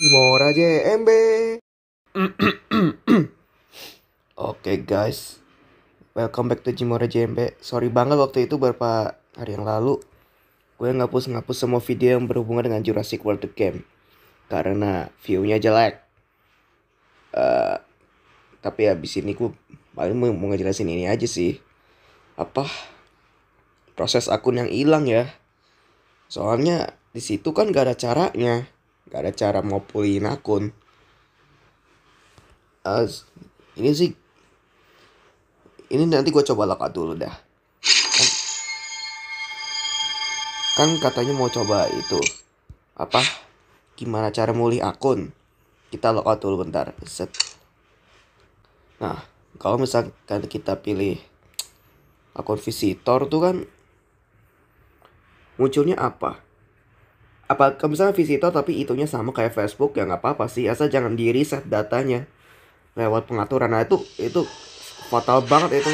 Imora JMB. Oke okay, guys, welcome back to Jimora JMB. Sorry banget waktu itu berapa hari yang lalu gue ngapus-ngapus semua video yang berhubungan dengan Jurassic World The Game karena view-nya jelek. Uh, tapi habis ini gue paling mau, mau ngejelasin ini aja sih. Apa proses akun yang hilang ya? Soalnya di situ kan gak ada caranya gak ada cara mau pulihin akun As eh, ini sih ini nanti gue coba lakukan dulu dah kan, kan katanya mau coba itu apa gimana cara mulih akun kita lakukan dulu bentar set nah kalau misalkan kita pilih akun visitor tuh kan munculnya apa apa kalau misalnya visitor tapi itunya sama kayak Facebook ya nggak apa-apa sih asal jangan di reset datanya lewat pengaturan nah itu itu fatal banget itu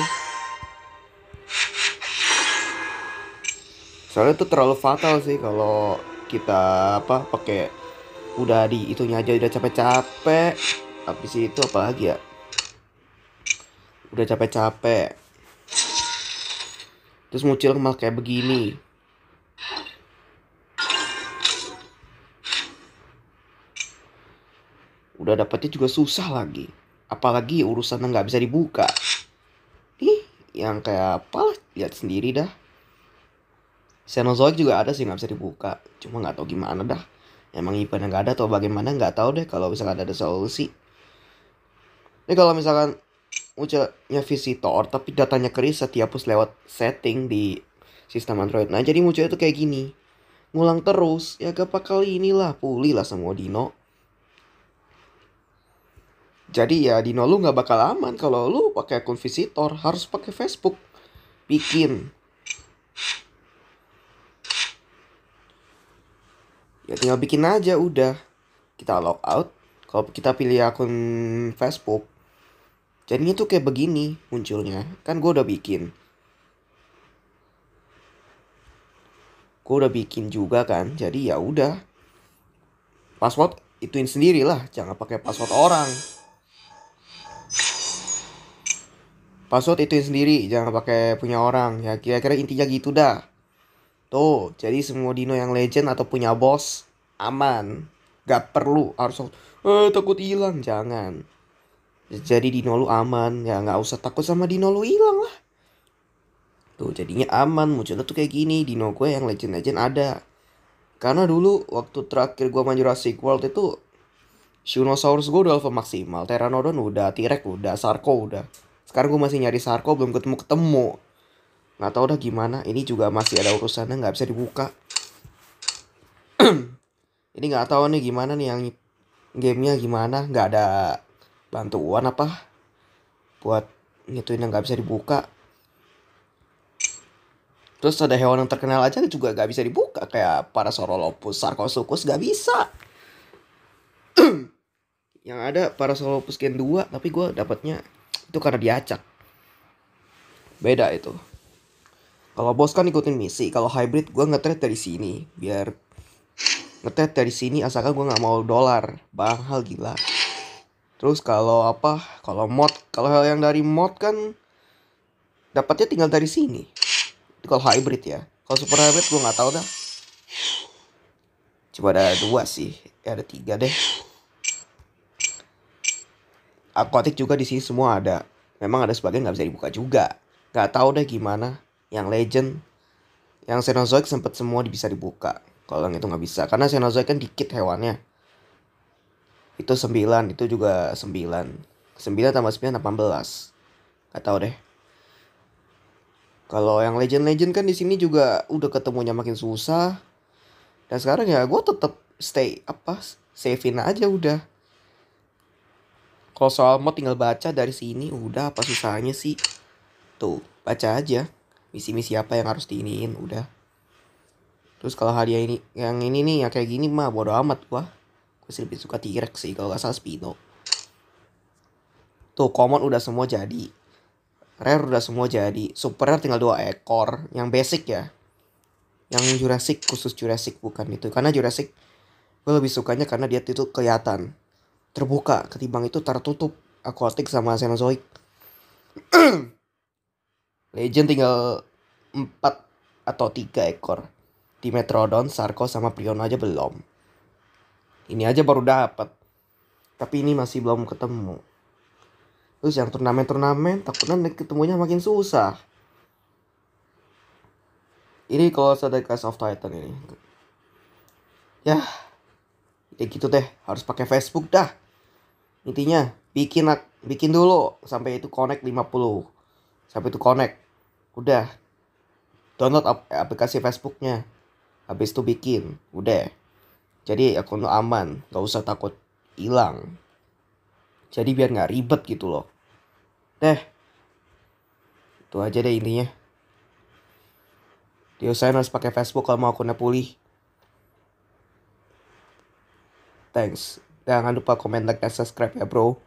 soalnya itu terlalu fatal sih kalau kita apa pakai udah di itunya aja udah capek-capek habis itu apa lagi ya udah capek-capek terus muncul malah kayak begini udah dapetnya juga susah lagi apalagi urusan nggak bisa dibuka ih yang kayak apa lihat sendiri dah Cenozoic juga ada sih nggak bisa dibuka cuma nggak tahu gimana dah emang IPA yang nggak ada atau bagaimana nggak tahu deh kalau misalnya ada ada solusi ini kalau misalkan munculnya visitor tapi datanya keris setiap dihapus lewat setting di sistem Android nah jadi munculnya tuh kayak gini ngulang terus ya gak kali inilah pulih lah semua Dino jadi ya Dino lu nggak bakal aman kalau lu pakai akun visitor, harus pakai Facebook. Bikin. Ya tinggal bikin aja udah. Kita log out. Kalau kita pilih akun Facebook, jadinya tuh kayak begini munculnya. Kan gue udah bikin. Gue udah bikin juga kan. Jadi ya udah. Password ituin sendirilah, jangan pakai password orang. password itu sendiri jangan pakai punya orang ya kira-kira intinya gitu dah tuh jadi semua dino yang legend atau punya bos aman gak perlu harus eh takut hilang jangan jadi dino lu aman ya nggak usah takut sama dino lu hilang lah tuh jadinya aman munculnya tuh kayak gini dino gue yang legend legend ada karena dulu waktu terakhir gue main Jurassic World itu Shunosaurus gue udah level maksimal, Pteranodon udah, T-Rex udah, Sarko udah sekarang gue masih nyari Sarko belum ketemu ketemu nggak tahu udah gimana ini juga masih ada urusannya nggak bisa dibuka ini nggak tahu nih gimana nih yang gamenya gimana nggak ada bantuan apa buat ngituin yang nggak bisa dibuka terus ada hewan yang terkenal aja juga nggak bisa dibuka kayak para sorolopus sarkosukus nggak bisa yang ada para sorolopus gen 2 tapi gue dapatnya itu karena diacak. Beda itu. Kalau bos kan ikutin misi, kalau hybrid gue ngetrade dari sini biar ngetrade dari sini asalkan gue nggak mau dolar, mahal gila. Terus kalau apa? Kalau mod, kalau hal yang dari mod kan dapatnya tinggal dari sini. Itu kalau hybrid ya. Kalau super hybrid gue nggak tahu dah. Cuma ada dua sih, ya, ada tiga deh. Aquatic juga di sini semua ada. Memang ada sebagian nggak bisa dibuka juga. Gak tau deh gimana. Yang Legend, yang Cenozoic sempat semua bisa dibuka. Kalau yang itu nggak bisa. Karena Cenozoic kan dikit hewannya. Itu 9, itu juga 9. 9 tambah 9, 18. Gak tau deh. Kalau yang Legend-Legend kan di sini juga udah ketemunya makin susah. Dan sekarang ya gue tetap stay apa saving aja udah kalau soal mod tinggal baca dari sini udah apa susahnya sih? Tuh, baca aja. Misi-misi apa yang harus diiniin udah. Terus kalau hadiah ini yang ini nih yang kayak gini mah bodo amat gua. Gue sih lebih suka T-Rex sih kalau gak salah Spino. Tuh, common udah semua jadi. Rare udah semua jadi. Super rare tinggal dua ekor. Yang basic ya. Yang Jurassic khusus Jurassic bukan itu. Karena Jurassic gue lebih sukanya karena dia itu kelihatan terbuka ketimbang itu tertutup akuatik sama Cenozoic. Legend tinggal 4 atau 3 ekor. Di Metrodon, Sarko sama Prion aja belum. Ini aja baru dapat. Tapi ini masih belum ketemu. Terus yang turnamen-turnamen takutnya ketemunya makin susah. Ini kalau sudah Clash of Titan ini. Ya, ya gitu deh. Harus pakai Facebook dah intinya bikin bikin dulu sampai itu connect 50 sampai itu connect udah download ap aplikasi Facebooknya habis itu bikin udah jadi akun lo aman gak usah takut hilang jadi biar nggak ribet gitu loh deh itu aja deh intinya saya harus pakai Facebook kalau mau akunnya pulih thanks Jangan lupa komen, like, dan subscribe ya bro.